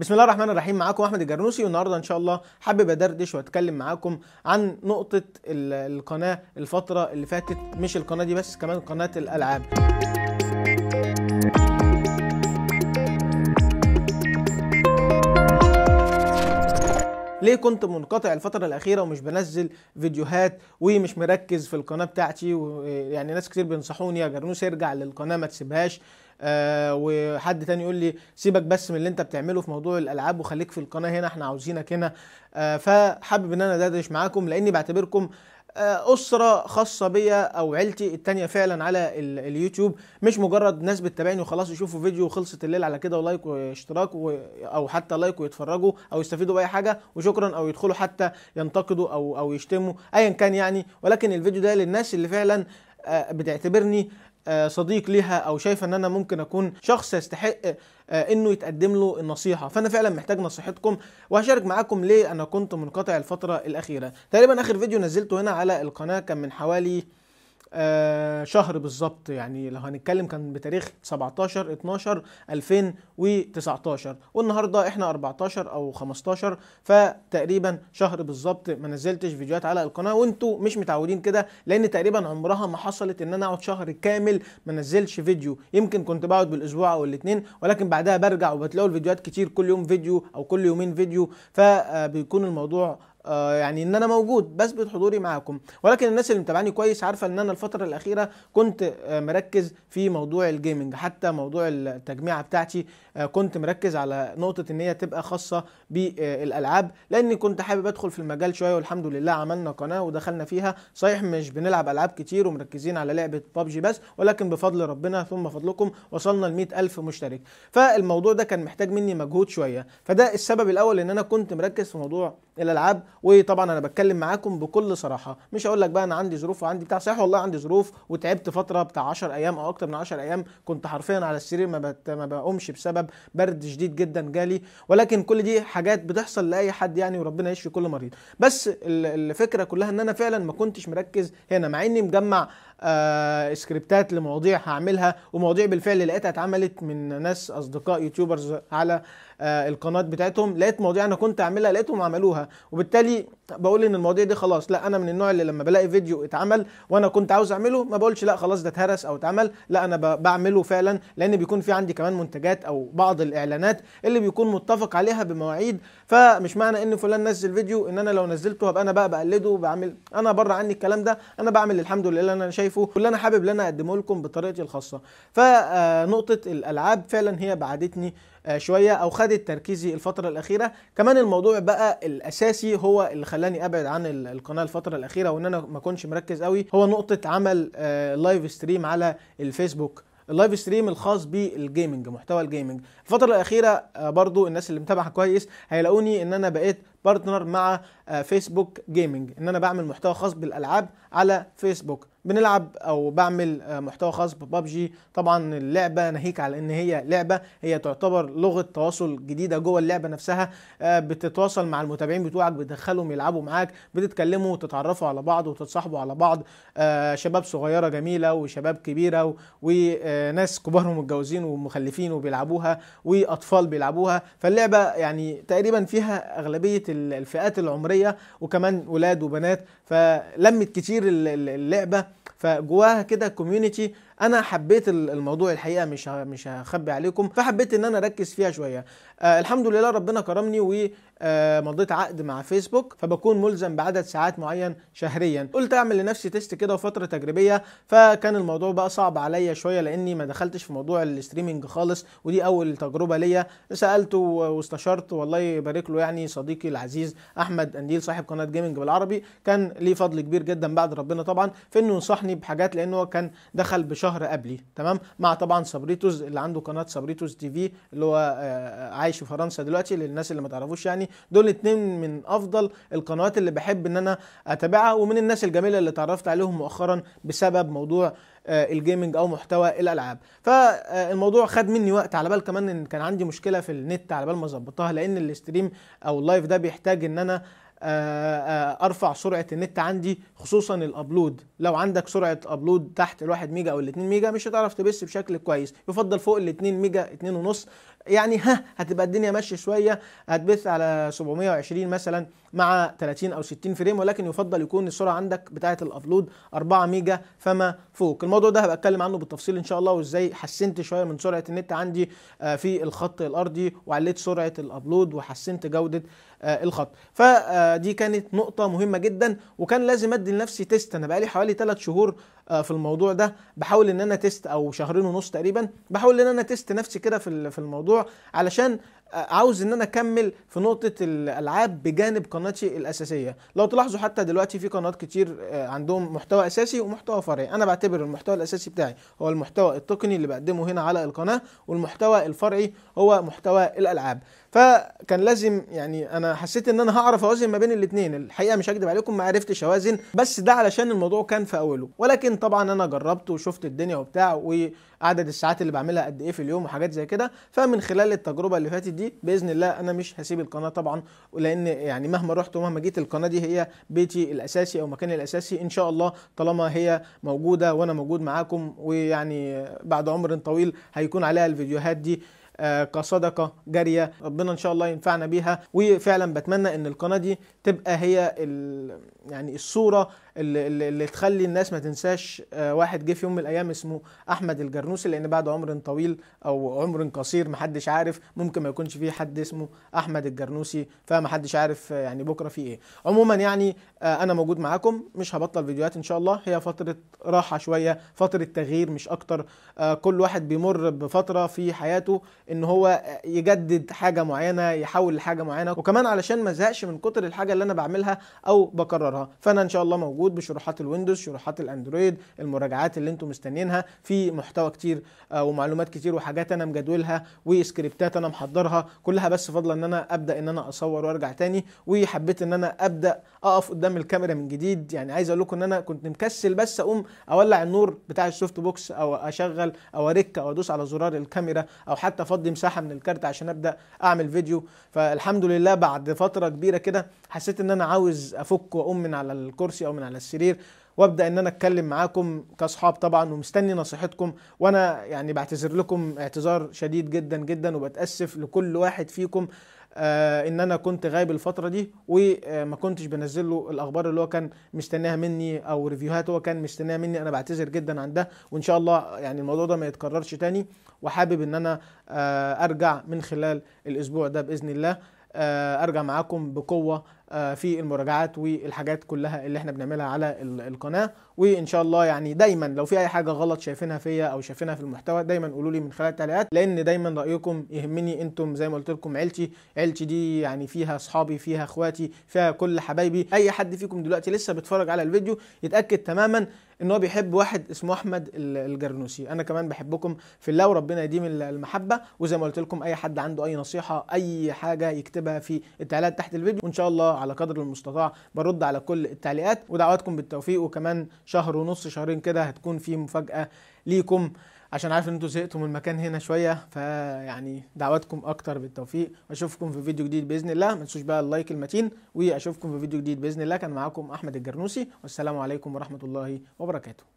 بسم الله الرحمن الرحيم معاكم احمد الجرنوسي والنهارده ان شاء الله حابب ادردش واتكلم معاكم عن نقطه القناه الفتره اللي فاتت مش القناه دي بس كمان قناه الالعاب ليه كنت منقطع الفترة الأخيرة ومش بنزل فيديوهات ومش مركز في القناة بتاعتي ويعني ناس كتير بينصحوني يا جرنوس ارجع للقناة ما تسيبهاش آه، وحد تاني يقول لي سيبك بس من اللي انت بتعمله في موضوع الالعاب وخليك في القناه هنا احنا عاوزينك هنا آه، فحابب ان انا ادردش معاكم لاني بعتبركم آه، اسره خاصه بيا او عيلتي التانيه فعلا على اليوتيوب مش مجرد ناس بتتابعني وخلاص يشوفوا فيديو وخلصت الليل على كده ولايك واشتراك او حتى لايك ويتفرجوا او يستفيدوا باي حاجه وشكرا او يدخلوا حتى ينتقدوا او او يشتموا ايا كان يعني ولكن الفيديو ده للناس اللي فعلا بتعتبرني آه، صديق ليها او شايفه ان انا ممكن اكون شخص يستحق آه، انه يتقدم له النصيحه فانا فعلا محتاج نصيحتكم وهشارك معاكم ليه انا كنت منقطع الفتره الاخيره تقريبا اخر فيديو نزلته هنا على القناه كان من حوالي آه، شهر بالظبط يعني لو هنتكلم كان بتاريخ 17 12 2019 والنهارده احنا 14 او 15 فتقريبا شهر بالظبط ما نزلتش فيديوهات على القناه وانتوا مش متعودين كده لان تقريبا عمرها ما حصلت ان انا اقعد شهر كامل ما نزلش فيديو يمكن كنت بقعد بالاسبوع او الاثنين ولكن بعدها برجع وبتلاقوا الفيديوهات كتير كل يوم فيديو او كل يومين فيديو فبيكون الموضوع آه، يعني ان انا موجود بثبت حضوري معاكم ولكن الناس اللي متابعاني كويس عارفه ان انا الفتره الاخيره كنت آه، مركز في موضوع الجيمنج حتى موضوع التجميعه بتاعتي آه، كنت مركز على نقطه ان هي تبقى خاصه بالالعاب لاني كنت حابب ادخل في المجال شويه والحمد لله عملنا قناه ودخلنا فيها صحيح مش بنلعب العاب كتير ومركزين على لعبه ببجي بس ولكن بفضل ربنا ثم فضلكم وصلنا ل ألف مشترك فالموضوع ده كان محتاج مني مجهود شويه فده السبب الاول ان انا كنت مركز في موضوع الالعاب وطبعا انا بتكلم معاكم بكل صراحه مش هقول لك بقى انا عندي ظروف وعندي بتاع صحيح والله عندي ظروف وتعبت فتره بتاع 10 ايام او اكتر من 10 ايام كنت حرفيا على السرير ما بت... ما بقومش بسبب برد شديد جدا جالي ولكن كل دي حاجات بتحصل لاي حد يعني وربنا يشفي كل مريض بس الفكره كلها ان انا فعلا ما كنتش مركز هنا مع اني مجمع آه سكريبتات لمواضيع هعملها ومواضيع بالفعل لقيتها اتعملت من ناس اصدقاء يوتيوبرز على آه القناه بتاعتهم لقيت مواضيع انا كنت اعملها لقيتهم عملوها وبالتالي بقول ان المواضيع دي خلاص لا انا من النوع اللي لما بلاقي فيديو اتعمل وانا كنت عاوز اعمله ما بقولش لا خلاص ده اتهرس او اتعمل لا انا بعمله فعلا لان بيكون في عندي كمان منتجات او بعض الاعلانات اللي بيكون متفق عليها بمواعيد فمش معنى ان فلان نزل فيديو ان انا لو نزلته هبقى انا بقى بقلده وبعمل انا بره عني الكلام ده انا بعمل الحمد لله اللي انا شايف شايفه واللي انا حابب ان انا اقدمه لكم بطريقتي الخاصه فنقطه الالعاب فعلا هي بعدتني آه، شويه او خدت تركيزي الفتره الاخيره كمان الموضوع بقى الاساسي هو اللي خلاني ابعد عن القناه الفتره الاخيره وان انا ما كنتش مركز قوي هو نقطه عمل لايف آه، ستريم على الفيسبوك اللايف ستريم الخاص بالجيمنج محتوى الجيمنج الفتره الاخيره آه، برضو الناس اللي متابعه كويس هيلاقوني ان انا بقيت بارتنر مع فيسبوك جيمنج ان انا بعمل محتوى خاص بالالعاب على فيسبوك بنلعب او بعمل آه، محتوى خاص ببابجي طبعا اللعبه ناهيك على ان هي لعبه هي تعتبر لغه تواصل جديده جوه اللعبه نفسها آه، بتتواصل مع المتابعين بتوعك بتدخلهم يلعبوا معاك بتتكلموا وتتعرفوا على بعض وتتصاحبوا على بعض آه، شباب صغيره جميله وشباب كبيره وناس كبارهم متجوزين ومخلفين وبيلعبوها واطفال بيلعبوها فاللعبه يعني تقريبا فيها اغلبيه الفئات العمريه وكمان ولاد وبنات فلمت كتير اللعبه فجواها كده كوميونتي انا حبيت الموضوع الحقيقه مش مش هخبي عليكم فحبيت ان انا اركز فيها شويه آه الحمد لله ربنا كرمني ومضيت آه، عقد مع فيسبوك فبكون ملزم بعدد ساعات معين شهريا قلت اعمل لنفسي تيست كده وفتره تجريبيه فكان الموضوع بقى صعب عليا شويه لاني ما دخلتش في موضوع الاستريمنج خالص ودي اول تجربه ليا سالته واستشرت والله يبارك له يعني صديقي العزيز احمد انديل صاحب قناه جيمنج بالعربي كان ليه فضل كبير جدا بعد ربنا طبعا في انه ينصحني بحاجات لانه كان دخل بشهر شهر قبلي تمام مع طبعا سابريتوز اللي عنده قناه سابريتوز تي في اللي هو آه، آه، عايش في فرنسا دلوقتي للناس اللي ما تعرفوش يعني دول اتنين من افضل القنوات اللي بحب ان انا اتابعها ومن الناس الجميله اللي اتعرفت عليهم مؤخرا بسبب موضوع آه، الجيمنج او محتوى الالعاب فالموضوع خد مني وقت على بال كمان ان كان عندي مشكله في النت على بال ما اظبطها لان الاستريم او اللايف ده بيحتاج ان انا آه، آه، ارفع سرعه النت عندي خصوصا الابلود لو عندك سرعه ابلود تحت ال1 ميجا او ال2 ميجا مش هتعرف تبث بشكل كويس يفضل فوق ال2 ميجا 2.5 يعني ها هتبقى الدنيا ماشيه شويه هتبث على 720 مثلا مع 30 او 60 فريم ولكن يفضل يكون السرعه عندك بتاعه الابلود 4 ميجا فما فوق الموضوع ده هبقى اتكلم عنه بالتفصيل ان شاء الله وازاي حسنت شويه من سرعه النت عندي آه، في الخط الارضي وعليت سرعه الابلود وحسنت جوده الخط ف فدي كانت نقطة مهمة جدا وكان لازم ادي لنفسي تيست انا بقالي حوالي 3 شهور آه، في الموضوع ده بحاول ان انا تيست او شهرين ونص تقريبا بحاول ان انا تيست نفسي كده في الموضوع علشان آه، عاوز ان انا اكمل في نقطه الالعاب بجانب قناتي الاساسيه لو تلاحظوا حتى دلوقتي في قنوات كتير آه، عندهم محتوى اساسي ومحتوى فرعي انا بعتبر المحتوى الاساسي بتاعي هو المحتوى التقني اللي بقدمه هنا على القناه والمحتوى الفرعي هو محتوى الالعاب فكان لازم يعني انا حسيت ان انا هعرف اوازن ما بين الاثنين الحقيقه مش هكدب عليكم ما عرفتش اوازن بس ده علشان الموضوع كان في اوله ولكن طبعا انا جربت وشفت الدنيا وبتاع وعدد الساعات اللي بعملها قد ايه في اليوم وحاجات زي كده فمن خلال التجربه اللي فاتت دي باذن الله انا مش هسيب القناه طبعا لان يعني مهما رحت ومهما جيت القناه دي هي بيتي الاساسي او مكاني الاساسي ان شاء الله طالما هي موجوده وانا موجود معاكم ويعني بعد عمر طويل هيكون عليها الفيديوهات دي آه، كصدقه جاريه ربنا ان شاء الله ينفعنا بيها وفعلا بتمنى ان القناه دي تبقى هي يعني الصوره اللي, اللي, اللي تخلي الناس ما تنساش آه، واحد جه في يوم من الايام اسمه احمد الجرنوسي لان بعد عمر طويل او عمر قصير محدش عارف ممكن ما يكونش فيه حد اسمه احمد الجرنوسي فمحدش عارف آه، يعني بكره فيه ايه عموما يعني انا موجود معاكم مش هبطل فيديوهات ان شاء الله هي فتره راحه شويه فتره تغيير مش اكتر كل واحد بيمر بفتره في حياته ان هو يجدد حاجه معينه يحول لحاجه معينه وكمان علشان ما ازهقش من كتر الحاجه اللي انا بعملها او بكررها فانا ان شاء الله موجود بشروحات الويندوز شروحات الاندرويد المراجعات اللي انتم مستنيينها في محتوى كتير آه، ومعلومات كتير وحاجات انا مجدولها وسكريبتات انا محضرها كلها بس فاضله ان انا ابدا ان انا اصور وارجع تاني وحبيت ان انا ابدا اقف قدام الكاميرا من جديد يعني عايز اقول لكم ان انا كنت مكسل بس اقوم اولع النور بتاع السوفت بوكس او اشغل او ارك او ادوس على زرار الكاميرا او حتى فضل افضي مساحه من الكارت عشان ابدا اعمل فيديو فالحمد لله بعد فتره كبيره كده حسيت ان انا عاوز افك واقوم من على الكرسي او من على السرير وابدا ان انا اتكلم معاكم كاصحاب طبعا ومستني نصيحتكم وانا يعني بعتذر لكم اعتذار شديد جدا جدا وبتاسف لكل واحد فيكم آه، ان انا كنت غايب الفتره دي وما كنتش بنزل له الاخبار اللي هو كان مستناها مني او ريفيوهات هو كان مستناها مني انا بعتذر جدا عن ده وان شاء الله يعني الموضوع ده ما يتكررش تاني وحابب ان انا آه، ارجع من خلال الاسبوع ده باذن الله آه، ارجع معاكم بقوه آه، في المراجعات والحاجات كلها اللي احنا بنعملها على القناه وان شاء الله يعني دايما لو في اي حاجه غلط شايفينها فيا او شايفينها في المحتوى دايما قولوا لي من خلال التعليقات لان دايما رايكم يهمني انتم زي ما قلت لكم عيلتي عيلتي دي يعني فيها اصحابي فيها اخواتي فيها كل حبايبي اي حد فيكم دلوقتي لسه بيتفرج على الفيديو يتاكد تماما ان هو بيحب واحد اسمه احمد الجرنوسي انا كمان بحبكم في الله وربنا يديم المحبه وزي ما قلت لكم اي حد عنده اي نصيحه اي حاجه يكتبها في التعليقات تحت الفيديو وان شاء الله على قدر المستطاع برد على كل التعليقات ودعواتكم بالتوفيق وكمان شهر ونص شهرين كده هتكون في مفاجاه ليكم عشان عارف ان انتوا زهقتوا من المكان هنا شويه فيعني دعواتكم اكتر بالتوفيق واشوفكم في فيديو جديد باذن الله ما تنسوش بقى اللايك المتين واشوفكم في فيديو جديد باذن الله كان معاكم احمد الجرنوسي والسلام عليكم ورحمه الله وبركاته